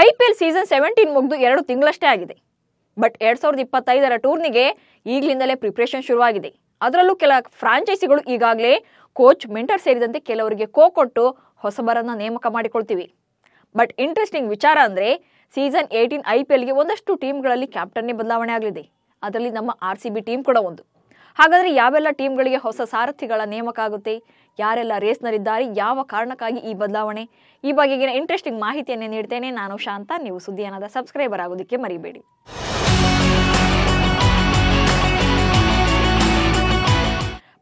I P L season seventeen ಮುಗಿದು ಎರಡು ತಿಂಗಳಷ್ಟೇ ಆಗಿದೆ ಬಟ್ ಎರಡು ಸಾವಿರದ ಇಪ್ಪತ್ತೈದರ ಟೂರ್ನಿಗೆ ಈಗಲಿಂದಲೇ ಪ್ರಿಪ್ರೇಷನ್ ಶುರುವಾಗಿದೆ ಅದರಲ್ಲೂ ಕೆಲ ಫ್ರಾಂಚೈಸಿಗಳು ಈಗಾಗಲೇ ಕೋಚ್ ಮೆಂಟರ್ ಸೇರಿದಂತೆ ಕೆಲವರಿಗೆ ಕೋ ಕೊಟ್ಟು ಹೊಸಬರನ್ನು ನೇಮಕ ಮಾಡಿಕೊಳ್ತೀವಿ ಬಟ್ ಇಂಟ್ರೆಸ್ಟಿಂಗ್ ವಿಚಾರ ಅಂದರೆ ಸೀಸನ್ ಏಯ್ಟೀನ್ ಐ ಪಿ ಎಲ್ಗೆ ಒಂದಷ್ಟು ಟೀಮ್ಗಳಲ್ಲಿ ಕ್ಯಾಪ್ಟನ್ನೇ ಬದಲಾವಣೆ ಆಗಲಿದೆ ಅದರಲ್ಲಿ ನಮ್ಮ ಆರ್ ಸಿ ಬಿ ಟೀಮ್ ಕೂಡ ಒಂದು ಹಾಗಾದರೆ ಯಾವೆಲ್ಲ ಟೀಮ್ಗಳಿಗೆ ಹೊಸ ಸಾರಥಿಗಳ ನೇಮಕ ಆಗುತ್ತೆ ಯಾರೆಲ್ಲ ರೇಸ್ನಲ್ಲಿದ್ದಾರೆ ಯಾವ ಕಾರಣಕ್ಕಾಗಿ ಈ ಬದಲಾವಣೆ ಈ ಬಗೆಗಿನ ಇಂಟ್ರೆಸ್ಟಿಂಗ್ ಮಾಹಿತಿಯನ್ನು ನೀಡ್ತೇನೆ ನಾನು ಶಾಂತ ನೀವು ಸುದ್ದಿಯಾನದ ಸಬ್ಸ್ಕ್ರೈಬರ್ ಆಗೋದಕ್ಕೆ ಮರಿಬೇಡಿ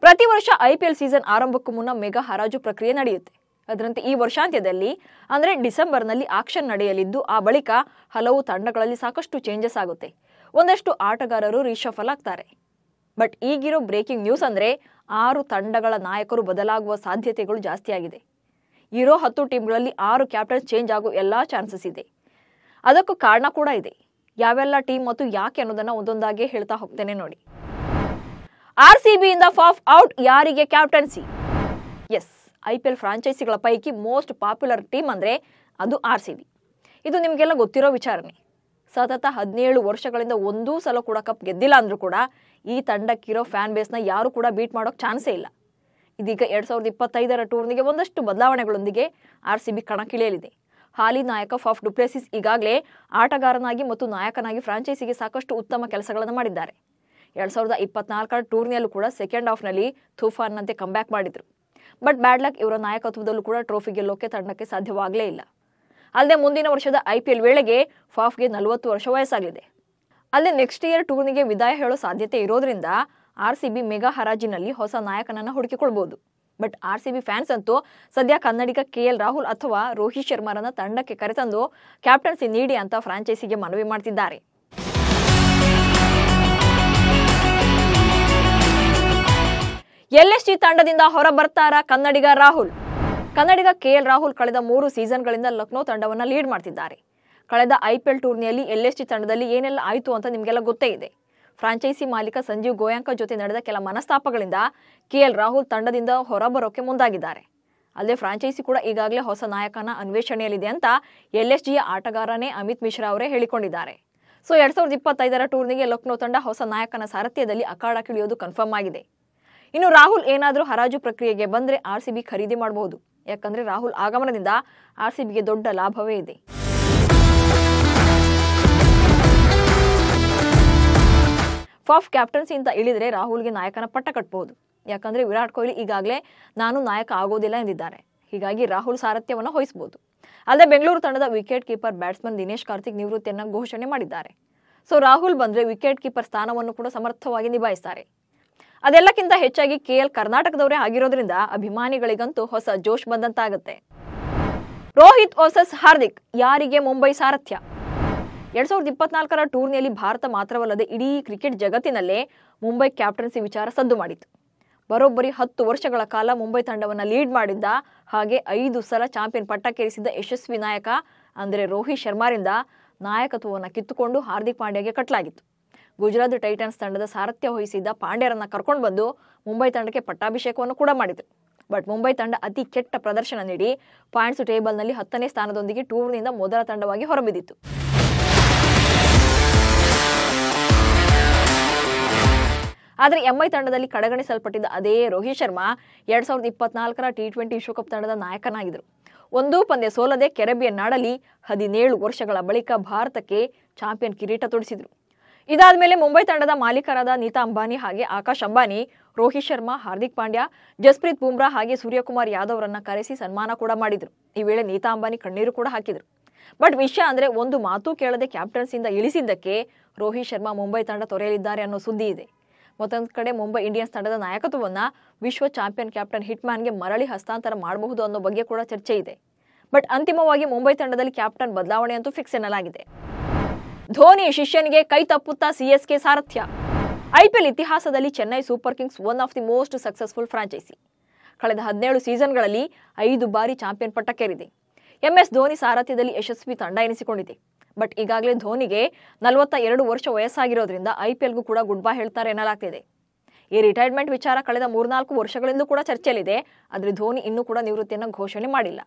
ಪ್ರತಿ ವರ್ಷ ಐಪಿಎಲ್ ಸೀಸನ್ ಆರಂಭಕ್ಕೂ ಮುನ್ನ ಮೆಗಾ ಹರಾಜು ಪ್ರಕ್ರಿಯೆ ನಡೆಯುತ್ತೆ ಅದರಂತೆ ಈ ವರ್ಷಾಂತ್ಯದಲ್ಲಿ ಅಂದರೆ ಡಿಸೆಂಬರ್ನಲ್ಲಿ ಆಕ್ಷನ್ ನಡೆಯಲಿದ್ದು ಆ ಬಳಿಕ ಹಲವು ತಂಡಗಳಲ್ಲಿ ಸಾಕಷ್ಟು ಚೇಂಜಸ್ ಆಗುತ್ತೆ ಒಂದಷ್ಟು ಆಟಗಾರರು ರೀಶಫಲ್ ಆಗ್ತಾರೆ ಬಟ್ ಈಗಿರೋ ಬ್ರೇಕಿಂಗ್ ನ್ಯೂಸ್ ಅಂದರೆ ಆರು ತಂಡಗಳ ನಾಯಕರು ಬದಲಾಗುವ ಸಾಧ್ಯತೆಗಳು ಜಾಸ್ತಿಯಾಗಿದೆ ಇರೋ ಹತ್ತು ಟೀಮ್ಗಳಲ್ಲಿ ಆರು ಕ್ಯಾಪ್ಟನ್ ಚೇಂಜ್ ಆಗೋ ಎಲ್ಲ ಚಾನ್ಸಸ್ ಇದೆ ಅದಕ್ಕೂ ಕಾರಣ ಕೂಡ ಇದೆ ಯಾವೆಲ್ಲ ಟೀಮ್ ಮತ್ತು ಯಾಕೆ ಅನ್ನೋದನ್ನು ಒಂದೊಂದಾಗಿ ಹೇಳ್ತಾ ಹೋಗ್ತೇನೆ ನೋಡಿ ಆರ್ ಸಿ ಬಿಯಿಂದ ಫಾಫ್ ಔಟ್ ಯಾರಿಗೆ ಕ್ಯಾಪ್ಟನ್ಸಿ ಎಸ್ ಐ ಪಿ ಎಲ್ ಫ್ರಾಂಚೈಸಿಗಳ ಪೈಕಿ ಮೋಸ್ಟ್ ಪಾಪ್ಯುಲರ್ ಟೀಮ್ ಅಂದರೆ ಅದು ಆರ್ ಸಿ ಬಿ ಇದು ನಿಮಗೆಲ್ಲ ಗೊತ್ತಿರೋ ವಿಚಾರನೇ ಸತತ ಹದಿನೇಳು ವರ್ಷಗಳಿಂದ ಒಂದೂ ಸಲ ಕೂಡ ಕಪ್ ಗೆದ್ದಿಲ್ಲ ಅಂದರೂ ಕೂಡ ಈ ತಂಡಕ್ಕಿರೋ ಫ್ಯಾನ್ ಬೇಸ್ನ ಯಾರೂ ಕೂಡ ಬೀಟ್ ಮಾಡೋಕ್ಕೆ ಚಾನ್ಸೇ ಇಲ್ಲ ಇದೀಗ ಎರಡು ಸಾವಿರದ ಇಪ್ಪತ್ತೈದರ ಟೂರ್ನಿಗೆ ಒಂದಷ್ಟು ಬದಲಾವಣೆಗಳೊಂದಿಗೆ ಆರ್ ಸಿ ಬಿ ಕಣಕ್ಕಿಳಿಯಲಿದೆ ಹಾಲಿ ನಾಯಕ ಫಾಫ್ ಡುಪ್ಲೆಸಿಸ್ ಈಗಾಗಲೇ ಆಟಗಾರನಾಗಿ ಮತ್ತು ನಾಯಕನಾಗಿ ಫ್ರಾಂಚೈಸಿಗೆ ಸಾಕಷ್ಟು ಉತ್ತಮ ಕೆಲಸಗಳನ್ನು ಮಾಡಿದ್ದಾರೆ ಎರಡು ಸಾವಿರದ ಇಪ್ಪತ್ನಾಲ್ಕರ ಟೂರ್ನಿಯಲ್ಲೂ ಕೂಡ ಸೆಕೆಂಡ್ ಹಾಫ್ನಲ್ಲಿ ತೂಫಾನ್ನಂತೆ ಕಮ್ಬ್ಯಾಕ್ ಮಾಡಿದರು ಬಟ್ ಬ್ಯಾಡ್ ಲಕ್ ಇವರ ನಾಯಕತ್ವದಲ್ಲೂ ಕೂಡ ಟ್ರೋಫಿ ಗೆಲ್ಲೋಕೆ ತಂಡಕ್ಕೆ ಸಾಧ್ಯವಾಗಲೇ ಇಲ್ಲ ಅಲ್ಲದೆ ಮುಂದಿನ ವರ್ಷದ ಐ ಪಿ ಎಲ್ ವೇಳೆಗೆ ಫಾಫ್ಗೆ ನಲವತ್ತು ವರ್ಷ ವಯಸ್ಸಾಗಲಿದೆ ಅಲ್ಲದೆ ನೆಕ್ಸ್ಟ್ ಇಯರ್ ಟೂರ್ನಿಗೆ ವಿದಾಯ ಹೇಳೋ ಸಾಧ್ಯತೆ ಇರೋದ್ರಿಂದ ಆರ್ ಸಿ ಬಿ ಮೆಗಾ ಹರಾಜಿನಲ್ಲಿ ಹೊಸ ನಾಯಕನನ್ನು ಹುಡುಕಿಕೊಳ್ಬಹುದು but R C B fans ಅಂತೂ ಸದ್ಯ ಕನ್ನಡಿಗ ಕೆ ಎಲ್ ರಾಹುಲ್ ಅಥವಾ ರೋಹಿತ್ ಶರ್ಮಾರನ್ನ ತಂಡಕ್ಕೆ ಕರೆತಂದು ಕ್ಯಾಪ್ಟನ್ಸಿ ನೀಡಿ ಅಂತ ಫ್ರಾಂಚೈಸಿಗೆ ಮನವಿ ಮಾಡ್ತಿದ್ದಾರೆ ಎಲ್ಎಸ್ಟಿ ತಂಡದಿಂದ ಹೊರಬರ್ತಾರ ಕನ್ನಡಿಗ ರಾಹುಲ್ ಕನ್ನಡಿಗ ಕೆಎಲ್ ರಾಹುಲ್ ಕಳೆದ ಮೂರು ಸೀಸನ್ಗಳಿಂದ ಲಕ್ನೋ ತಂಡವನ್ನು ಲೀಡ್ ಮಾಡ್ತಿದ್ದಾರೆ ಕಳೆದ ಐಪಿಎಲ್ ಟೂರ್ನಿಯಲ್ಲಿ ಎಲ್ಎಸ್ಟಿ ತಂಡದಲ್ಲಿ ಏನೆಲ್ಲ ಆಯಿತು ಅಂತ ನಿಮಗೆಲ್ಲ ಗೊತ್ತೇ ಇದೆ ಫ್ರಾಂಚೈಸಿ ಮಾಲೀಕ ಸಂಜೀವ್ ಗೋಯಾಂಕ ಜೊತೆ ನಡೆದ ಕೆಲ ಮನಸ್ತಾಪಗಳಿಂದ ಕೆಎಲ್ ರಾಹುಲ್ ತಂಡದಿಂದ ಹೊರಬರೋಕೆ ಮುಂದಾಗಿದ್ದಾರೆ ಅಲ್ಲದೆ ಫ್ರಾಂಚೈಸಿ ಕೂಡ ಈಗಾಗಲೇ ಹೊಸ ನಾಯಕನ ಅನ್ವೇಷಣೆಯಲ್ಲಿದೆ ಅಂತ ಎಲ್ ಎಸ್ ಜಿಯ ಆಟಗಾರನೇ ಅಮಿತ್ ಮಿಶ್ರಾ ಅವರೇ ಹೇಳಿಕೊಂಡಿದ್ದಾರೆ ಸೊ ಎರಡ್ ಸಾವಿರದ ಇಪ್ಪತ್ತೈದರ ಟೂರ್ನಿಗೆ ಲಕ್ನೋ ತಂಡ ಹೊಸ ನಾಯಕನ ಸಾರಥ್ಯದಲ್ಲಿ ಅಖಾಡಕ್ಕಿಳಿಯೋದು ಕನ್ಫರ್ಮ್ ಆಗಿದೆ ಇನ್ನು ರಾಹುಲ್ ಏನಾದರೂ ಹರಾಜು ಪ್ರಕ್ರಿಯೆಗೆ ಬಂದರೆ ಆರ್ಸಿಬಿ ಖರೀದಿ ಮಾಡಬಹುದು ಯಾಕಂದ್ರೆ ರಾಹುಲ್ ಆಗಮನದಿಂದ ಆರ್ ಸಿ ಬಿಗೆ ದೊಡ್ಡ ಲಾಭವೇ ಇದೆ ಕ್ಯಾಪ್ಟನ್ಸಿ ಅಂತ ಇಳಿದ್ರೆ ರಾಹುಲ್ಗೆ ನಾಯಕನ ಪಟ್ಟ ಕಟ್ಟಬಹುದು ಯಾಕಂದ್ರೆ ವಿರಾಟ್ ಕೊಹ್ಲಿ ಈಗಾಗಲೇ ನಾನು ನಾಯಕ ಆಗೋದಿಲ್ಲ ಎಂದಿದ್ದಾರೆ ಹೀಗಾಗಿ ರಾಹುಲ್ ಸಾರಥ್ಯವನ್ನು ವಹಿಸಬಹುದು ಅಲ್ಲದೆ ಬೆಂಗಳೂರು ತಂಡದ wicket keeper batsman Dinesh Karthik ನಿವೃತ್ತಿಯನ್ನು ಘೋಷಣೆ ಮಾಡಿದ್ದಾರೆ ಸೊ ರಾಹುಲ್ ಬಂದ್ರೆ ವಿಕೆಟ್ ಕೀಪರ್ ಸ್ಥಾನವನ್ನು ಕೂಡ ಸಮರ್ಥವಾಗಿ ನಿಭಾಯಿಸ್ತಾರೆ ಅದೆಲ್ಲಕ್ಕಿಂತ ಹೆಚ್ಚಾಗಿ ಕೆಎಲ್ ಕರ್ನಾಟಕದವರೇ ಆಗಿರೋದ್ರಿಂದ ಅಭಿಮಾನಿಗಳಿಗಂತೂ ಹೊಸ ಜೋಶ್ ಬಂದಂತಾಗುತ್ತೆ ರೋಹಿತ್ ವರ್ಸಸ್ ಹಾರ್ದಿಕ್ ಯಾರಿಗೆ ಮುಂಬೈ ಸಾರಥ್ಯ ಎರಡ್ ಸಾವಿರದ ಇಪ್ಪತ್ನಾಲ್ಕರ ಟೂರ್ನಿಯಲ್ಲಿ ಭಾರತ ಮಾತ್ರವಲ್ಲದೆ ಇಡೀ ಕ್ರಿಕೆಟ್ ಜಗತ್ತಿನಲ್ಲೇ ಮುಂಬೈ ಕ್ಯಾಪ್ಟನ್ಸಿ ವಿಚಾರ ಸದ್ದು ಮಾಡಿತ್ತು ಬರೋಬ್ಬರಿ ಹತ್ತು ವರ್ಷಗಳ ಕಾಲ ಮುಂಬೈ ತಂಡವನ್ನು ಲೀಡ್ ಮಾಡಿದ್ದ ಹಾಗೆ ಐದು ಸಲ ಚಾಂಪಿಯನ್ ಪಟ್ಟಕ್ಕೇರಿಸಿದ್ದ ಯಶಸ್ವಿ ನಾಯಕ ಅಂದರೆ ರೋಹಿತ್ ಶರ್ಮಾರಿಂದ ನಾಯಕತ್ವವನ್ನು ಕಿತ್ತುಕೊಂಡು ಹಾರ್ದಿಕ್ ಪಾಂಡ್ಯಗೆ ಕಟ್ಟಲಾಗಿತ್ತು ಗುಜರಾತ್ ಟೈಟನ್ಸ್ ತಂಡದ ಸಾರಥ್ಯ ವಹಿಸಿದ್ದ ಪಾಂಡ್ಯರನ್ನು ಕರ್ಕೊಂಡು ಬಂದು ಮುಂಬೈ ತಂಡಕ್ಕೆ ಪಟ್ಟಾಭಿಷೇಕವನ್ನು ಕೂಡ ಮಾಡಿದರು ಬಟ್ ಮುಂಬೈ ತಂಡ ಅತಿ ಕೆಟ್ಟ ಪ್ರದರ್ಶನ ನೀಡಿ ಪಾಯಿಂಟ್ಸ್ ಟೇಬಲ್ನಲ್ಲಿ ಹತ್ತನೇ ಸ್ಥಾನದೊಂದಿಗೆ ಟೂರ್ನಿಂದ ಮೊದಲ ತಂಡವಾಗಿ ಹೊರಬಿದ್ದಿತ್ತು ಆದರೆ ಎಂಐ ತಂಡದಲ್ಲಿ ಕಡೆಗಣಿಸಲ್ಪಟ್ಟಿದ್ದ ಅದೇ ರೋಹಿತ್ ಶರ್ಮಾ ಎರಡ್ ಸಾವಿರದ ಇಪ್ಪತ್ನಾಲ್ಕರ ಟಿ ಟ್ವೆಂಟಿ ವಿಶ್ವಕಪ್ ತಂಡದ ನಾಯಕನಾಗಿದ್ದರು ಒಂದೂ ಪಂದ್ಯ ಸೋಲದೆ ಕೆರೆಬಿಯನ್ ನಾಡಲಿ ಹದಿನೇಳು ವರ್ಷಗಳ ಬಳಿಕ ಭಾರತಕ್ಕೆ ಚಾಂಪಿಯನ್ ಕಿರೀಟ ತೊಡಿಸಿದರು ಇದಾದ ಮೇಲೆ ಮುಂಬೈ ತಂಡದ ಮಾಲೀಕರಾದ ನೀತಾ ಅಂಬಾನಿ ಹಾಗೆ ಆಕಾಶ್ ಅಂಬಾನಿ ರೋಹಿತ್ ಶರ್ಮಾ ಹಾರ್ದಿಕ್ ಪಾಂಡ್ಯ ಜಸ್ಪ್ರೀತ್ ಬುಮ್ರಾ ಹಾಗೆ ಸೂರ್ಯಕುಮಾರ್ ರನ್ನ ಕರೆಸಿ ಸನ್ಮಾನ ಕೂಡ ಮಾಡಿದ್ರು ಈ ವೇಳೆ ನೀತಾ ಅಂಬಾನಿ ಕಣ್ಣೀರು ಕೂಡ ಹಾಕಿದ್ರು ಬಟ್ ವಿಷಯ ಅಂದ್ರೆ ಒಂದು ಮಾತು ಕೇಳದೆ ಇಂದ ಇಳಿಸಿದ್ದಕ್ಕೆ ರೋಹಿತ್ ಶರ್ಮಾ ಮುಂಬೈ ತಂಡ ತೊರೆಯಲಿದ್ದಾರೆ ಅನ್ನೋ ಸುದ್ದಿ ಇದೆ ಮತ್ತೊಂದು ಕಡೆ ಮುಂಬೈ ಇಂಡಿಯನ್ಸ್ ತಂಡದ ನಾಯಕತ್ವವನ್ನು ವಿಶ್ವ ಚಾಂಪಿಯನ್ ಕ್ಯಾಪ್ಟನ್ ಗೆ ಮರಳಿ ಹಸ್ತಾಂತರ ಮಾಡಬಹುದು ಅನ್ನೋ ಬಗ್ಗೆ ಕೂಡ ಚರ್ಚೆ ಇದೆ ಬಟ್ ಅಂತಿಮವಾಗಿ ಮುಂಬೈ ತಂಡದಲ್ಲಿ ಕ್ಯಾಪ್ಟನ್ ಬದಲಾವಣೆ ಅಂತೂ ಫಿಕ್ಸ್ ಎನ್ನಲಾಗಿದೆ ಧೋನಿ ಶಿಷ್ಯನಿಗೆ ಕೈ ತಪ್ಪುತ್ತಾ ಸಿಎಸ್ಕೆ ಸಾರಥ್ಯ ಐಪಿಎಲ್ ಇತಿಹಾಸದಲ್ಲಿ Chennai Super Kings one of the most successful franchise ಕಳೆದ ಹದಿನೇಳು ಸೀಸನ್ಗಳಲ್ಲಿ ಐದು ಬಾರಿ ಚಾಂಪಿಯನ್ ಪಟ್ಟಕ್ಕೇರಿದೆ ಎಂಎಸ್ ಧೋನಿ ಸಾರಥ್ಯದಲ್ಲಿ ಯಶಸ್ವಿ ತಂಡ ಎನಿಸಿಕೊಂಡಿದೆ ಬಟ್ ಈಗಾಗಲೇ ಧೋನಿಗೆ ನಲವತ್ತ ಎರಡು ವರ್ಷ ವಯಸ್ಸಾಗಿರೋದ್ರಿಂದ ಐಪಿಎಲ್ಗೂ ಕೂಡ ಗುಡ್ ಬೈ ಹೇಳ್ತಾರೆ ಎನ್ನಲಾಗ್ತಿದೆ ಈ ರಿಟೈರ್ಮೆಂಟ್ ವಿಚಾರ ಕಳೆದ ಮೂರ್ನಾಲ್ಕು ವರ್ಷಗಳಿಂದ ಕೂಡ ಚರ್ಚೆಯಲ್ಲಿದೆ ಆದರೆ ಧೋನಿ ಇನ್ನೂ ಕೂಡ ನಿವೃತ್ತಿಯನ್ನು ಘೋಷಣೆ ಮಾಡಿಲ್ಲ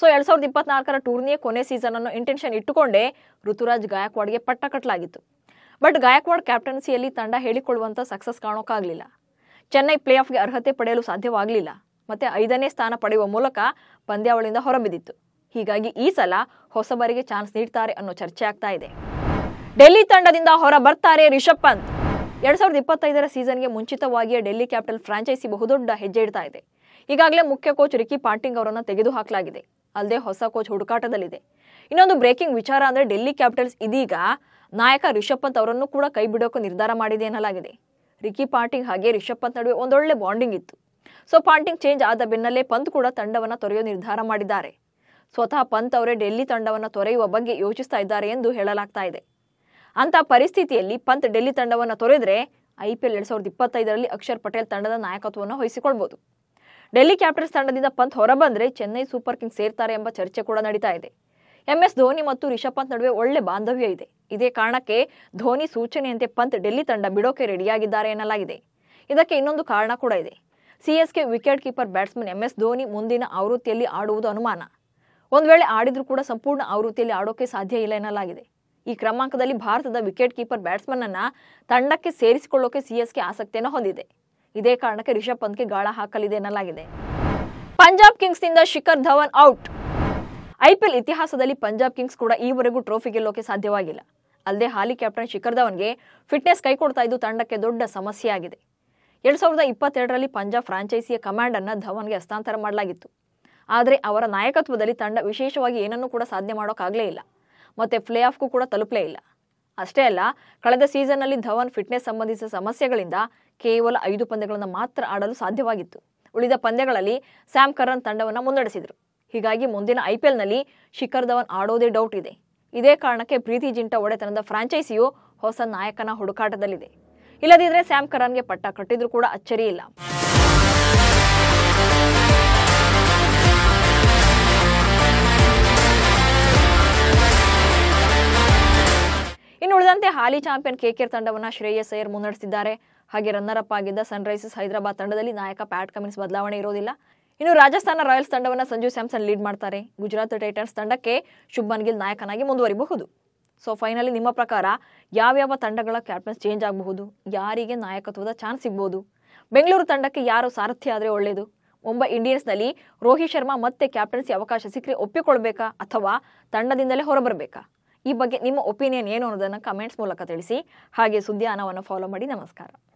ಸೊ ಎರಡ್ ಸಾವಿರದ ಇಪ್ಪತ್ನಾಲ್ಕರ ಟೂರ್ನಿಯ ಕೊನೆ ಸೀಸನ್ ಅನ್ನು ಇಂಟೆನ್ಷನ್ ಇಟ್ಟುಕೊಂಡೇ ಋತುರಾಜ್ ಗಾಯಕ್ವಾಡ್ಗೆ ಪಟ್ಟ ಕಟ್ಟಲಾಗಿತ್ತು ಬಟ್ ಗಾಯಕ್ವಾಡ್ ಕ್ಯಾಪ್ಟನ್ಸಿಯಲ್ಲಿ ತಂಡ ಹೇಳಿಕೊಳ್ಳುವಂಥ ಸಕ್ಸಸ್ ಕಾಣೋಕ್ಕಾಗಲಿಲ್ಲ ಚೆನ್ನೈ ಪ್ಲೇ ಆಫ್ಗೆ ಅರ್ಹತೆ ಪಡೆಯಲು ಸಾಧ್ಯವಾಗಲಿಲ್ಲ ಮತ್ತು ಐದನೇ ಸ್ಥಾನ ಪಡೆಯುವ ಮೂಲಕ ಪಂದ್ಯಾವಳಿಯಿಂದ ಹೊರಬಿದ್ದಿತ್ತು ಹೀಗಾಗಿ ಈ ಸಲ ಹೊಸಬರಿಗೆ ಚಾನ್ಸ್ ನೀಡ್ತಾರೆ ಅನ್ನೋ ಚರ್ಚೆ ಆಗ್ತಾ ಇದೆ ಡೆಲ್ಲಿ ತಂಡದಿಂದ ಹೊರ ಬರ್ತಾರೆ ರಿಷಬ್ ಪಂತ್ ಎರಡ್ ಸಾವಿರದ ಇಪ್ಪತ್ತೈದರ ಸೀಸನ್ಗೆ ಮುಂಚಿತವಾಗಿಯೇ ಡೆಲ್ಲಿ ಕ್ಯಾಪಿಟಲ್ ಫ್ರಾಂಚೈಸಿ ಬಹುದೊಡ್ಡ ಹೆಜ್ಜೆ ಇಡ್ತಾ ಇದೆ ಈಗಾಗಲೇ ಮುಖ್ಯ ಕೋಚ್ ರಿಕಿ ಪಾಂಟಿಂಗ್ ಅವರನ್ನು ತೆಗೆದುಹಾಕಲಾಗಿದೆ ಅಲ್ಲದೆ ಹೊಸ ಕೋಚ್ ಹುಡುಕಾಟದಲ್ಲಿದೆ ಇನ್ನೊಂದು ಬ್ರೇಕಿಂಗ್ ವಿಚಾರ ಅಂದರೆ ಡೆಲ್ಲಿ ಕ್ಯಾಪಿಟಲ್ಸ್ ಇದೀಗ ನಾಯಕ ರಿಷಬ್ ಪಂತ್ ಅವರನ್ನು ಕೂಡ ಕೈ ಬಿಡೋಕೆ ನಿರ್ಧಾರ ಮಾಡಿದೆ ಎನ್ನಲಾಗಿದೆ ರಿಕಿ ಪಾಂಟಿಂಗ್ ಹಾಗೆ ರಿಷಬ್ ಪಂತ್ ನಡುವೆ ಒಂದೊಳ್ಳೆ ಬಾಂಡಿಂಗ್ ಇತ್ತು ಸೊ ಪಾಂಟಿಂಗ್ ಚೇಂಜ್ ಆದ ಬೆನ್ನಲ್ಲೇ ಪಂತ್ ಕೂಡ ತಂಡವನ್ನು ತೊರೆಯುವ ನಿರ್ಧಾರ ಮಾಡಿದ್ದಾರೆ ಸ್ವತಃ ಪಂತ್ ಅವರೇ ಡೆಲ್ಲಿ ತಂಡವನ್ನು ತೊರೆಯುವ ಬಗ್ಗೆ ಯೋಚಿಸ್ತಾ ಇದ್ದಾರೆ ಎಂದು ಹೇಳಲಾಗ್ತಾ ಇದೆ ಅಂತ ಪರಿಸ್ಥಿತಿಯಲ್ಲಿ ಪಂತ್ ಡೆಲ್ಲಿ ತಂಡವನ್ನು ತೊರೆದರೆ ಐ ಪಿ ಎಲ್ ಎರಡ್ ಸಾವಿರದ ಇಪ್ಪತ್ತೈದರಲ್ಲಿ ಅಕ್ಷರ್ ಪಟೇಲ್ ತಂಡದ ನಾಯಕತ್ವವನ್ನು ವಹಿಸಿಕೊಳ್ಬೋದು ಡೆಲ್ಲಿ ಕ್ಯಾಪಿಟಲ್ಸ್ ತಂಡದಿಂದ ಪಂತ್ ಹೊರಬಂದ್ರೆ ಚೆನ್ನೈ ಸೂಪರ್ ಕಿಂಗ್ಸ್ ಸೇರ್ತಾರೆ ಎಂಬ ಚರ್ಚೆ ಕೂಡ ನಡೀತಾ ಇದೆ ಎಂಎಸ್ ಧೋನಿ ಮತ್ತು ರಿಷಬ್ ಪಂತ್ ನಡುವೆ ಒಳ್ಳೆ ಬಾಂಧವ್ಯ ಇದೆ ಇದೇ ಕಾರಣಕ್ಕೆ ಧೋನಿ ಸೂಚನೆಯಂತೆ ಪಂತ್ ಡೆಲ್ಲಿ ತಂಡ ಬಿಡೋಕೆ ರೆಡಿಯಾಗಿದ್ದಾರೆ ಎನ್ನಲಾಗಿದೆ ಇದಕ್ಕೆ ಇನ್ನೊಂದು ಕಾರಣ ಕೂಡ ಇದೆ CSK wicket keeper batsman MS Dhoni ಮುಂದಿನ ಆವೃತ್ತಿಯಲ್ಲಿ ಆಡುವುದು ಅನುಮಾನ ಒಂದು ವೇಳೆ ಆಡಿದ್ರೂ ಕೂಡ ಸಂಪೂರ್ಣ ಆವೃತ್ತಿಯಲ್ಲಿ ಆಡೋಕೆ ಸಾಧ್ಯ ಇಲ್ಲ ಎನ್ನಲಾಗಿದೆ ಈ ಕ್ರಮಾಂಕದಲ್ಲಿ ಭಾರತದ ವಿಕೆಟ್ ಕೀಪರ್ ಬ್ಯಾಟ್ಸ್ಮನ್ ಅನ್ನ ತಂಡಕ್ಕೆ ಸೇರಿಸಿಕೊಳ್ಳೋಕೆ ಸಿಎಸ್ಕೆ ಆಸಕ್ತಿಯನ್ನು ಹೊಂದಿದೆ ಇದೇ ಕಾರಣಕ್ಕೆ ರಿಷಬ್ ಪಂತ್ಗೆ ಗಾಳ ಹಾಕಲಿದೆ ಎನ್ನಲಾಗಿದೆ ಪಂಜಾಬ್ ಕಿಂಗ್ಸ್ನಿಂದ ಶಿಖರ್ ಧವನ್ ಔಟ್ ಐಪಿಎಲ್ ಇತಿಹಾಸದಲ್ಲಿ ಪಂಜಾಬ್ ಕಿಂಗ್ಸ್ ಕೂಡ ಈವರೆಗೂ ಟ್ರೋಫಿ ಗೆಲ್ಲೋಕೆ ಸಾಧ್ಯವಾಗಿಲ್ಲ ಅಲ್ಲದೆ ಹಾಲಿ ಕ್ಯಾಪ್ಟನ್ ಶಿಖರ್ ಧವನ್ಗೆ ಫಿಟ್ನೆಸ್ ಕೈಕೊಡ್ತಾ ಇದ್ದು ತಂಡಕ್ಕೆ ದೊಡ್ಡ ಸಮಸ್ಯೆಯಾಗಿದೆ ಎರಡು ಸಾವಿರದ ಇಪ್ಪತ್ತೆರಡರಲ್ಲಿ ಪಂಜಾಬ್ ಫ್ರಾಂಚೈಸಿಯ ಕಮಾಂಡ್ ಅನ್ನು ಧವನ್ಗೆ ಹಸ್ತಾಂತರ ಮಾಡಲಾಗಿತ್ತು ಆದರೆ ಅವರ ನಾಯಕತ್ವದಲ್ಲಿ ತಂಡ ವಿಶೇಷವಾಗಿ ಏನನ್ನೂ ಕೂಡ ಸಾಧ್ಯ ಮಾಡೋಕ್ಕಾಗಲೇ ಇಲ್ಲ ಮತ್ತೆ ಪ್ಲೇ ಆಫ್ಗೂ ಕೂಡ ತಲುಪಲೇ ಇಲ್ಲ ಅಷ್ಟೇ ಅಲ್ಲ ಕಳೆದ ಸೀಸನ್ನಲ್ಲಿ ಧವನ್ ಫಿಟ್ನೆಸ್ ಸಂಬಂಧಿಸಿದ ಸಮಸ್ಯೆಗಳಿಂದ ಕೇವಲ ಐದು ಪಂದ್ಯಗಳನ್ನು ಮಾತ್ರ ಆಡಲು ಸಾಧ್ಯವಾಗಿತ್ತು ಉಳಿದ ಪಂದ್ಯಗಳಲ್ಲಿ ಸ್ಯಾಮ್ ಕರನ್ ತಂಡವನ್ನು ಮುನ್ನಡೆಸಿದರು ಹೀಗಾಗಿ ಮುಂದಿನ ನಲ್ಲಿ ಶಿಖರ್ ಧವನ್ ಆಡೋದೇ ಡೌಟ್ ಇದೆ ಇದೇ ಕಾರಣಕ್ಕೆ ಪ್ರೀತಿ ಜಿಂಟಾ ಒಡೆತನದ ಫ್ರಾಂಚೈಸಿಯು ಹೊಸ ನಾಯಕನ ಹುಡುಕಾಟದಲ್ಲಿದೆ ಇಲ್ಲದಿದ್ದರೆ ಸ್ಯಾಮ್ ಕರನ್ಗೆ ಪಟ್ಟ ಕಟ್ಟಿದ್ರೂ ಕೂಡ ಅಚ್ಚರಿಯಿಲ್ಲ ಇದರಂತೆ ಹಾಲಿ ಚಾಂಪಿಯನ್ ಕೆಕೆಆರ್ ತಂಡವನ್ನು ಶ್ರೇಯಸ್ ಅಯ್ಯರ್ ಮುನ್ನಡೆಸಿದ್ದಾರೆ ಹಾಗೆ ರನ್ನರ್ ಅಪ್ ಆಗಿದ್ದ ಸನ್ರೈಸರ್ಸ್ ಹೈದರಾಬಾದ್ ತಂಡದಲ್ಲಿ ನಾಯಕ ಪ್ಯಾಟ್ ಕಮಿನ್ಸ್ ಬದಲಾವಣೆ ಇರೋದಿಲ್ಲ ಇನ್ನು ರಾಜಸ್ಥಾನ ರಾಯಲ್ಸ್ ತಂಡವನ್ನು ಸಂಜು ಸ್ಯಾಮ್ಸನ್ ಲೀಡ್ ಮಾಡ್ತಾರೆ ಗುಜರಾತ್ ಟೈಟನ್ಸ್ ತಂಡಕ್ಕೆ ಶುಭನ್ ಗಿಲ್ ನಾಯಕನಾಗಿ ಮುಂದುವರಿಬಹುದು ಸೊ ಫೈನಲಿ ನಿಮ್ಮ ಪ್ರಕಾರ ಯಾವ್ಯಾವ ತಂಡಗಳ ಕ್ಯಾಪ್ಟನ್ಸ್ ಚೇಂಜ್ ಆಗಬಹುದು ಯಾರಿಗೆ ನಾಯಕತ್ವದ ಚಾನ್ಸ್ ಸಿಗ್ಬೋದು ಬೆಂಗಳೂರು ತಂಡಕ್ಕೆ ಯಾರು ಸಾರಥ್ಯ ಆದರೆ ಒಳ್ಳೆಯದು ಮುಂಬೈ ಇಂಡಿಯನ್ಸ್ನಲ್ಲಿ ರೋಹಿತ್ ಶರ್ಮಾ ಮತ್ತೆ ಕ್ಯಾಪ್ಟನ್ಸಿ ಅವಕಾಶ ಸಿಕ್ಕರೆ ಒಪ್ಪಿಕೊಳ್ಬೇಕಾ ಅಥವಾ ತಂಡದಿಂದಲೇ ಹೊರಬರಬೇಕಾ ಈ ಬಗ್ಗೆ ನಿಮ್ಮ ಒಪಿನಿಯನ್ ಏನು ಅನ್ನೋದನ್ನು ಕಮೆಂಟ್ಸ್ ಮೂಲಕ ತಿಳಿಸಿ ಹಾಗೆ ಸುದ್ದಿ ಫಾಲೋ ಮಾಡಿ ನಮಸ್ಕಾರ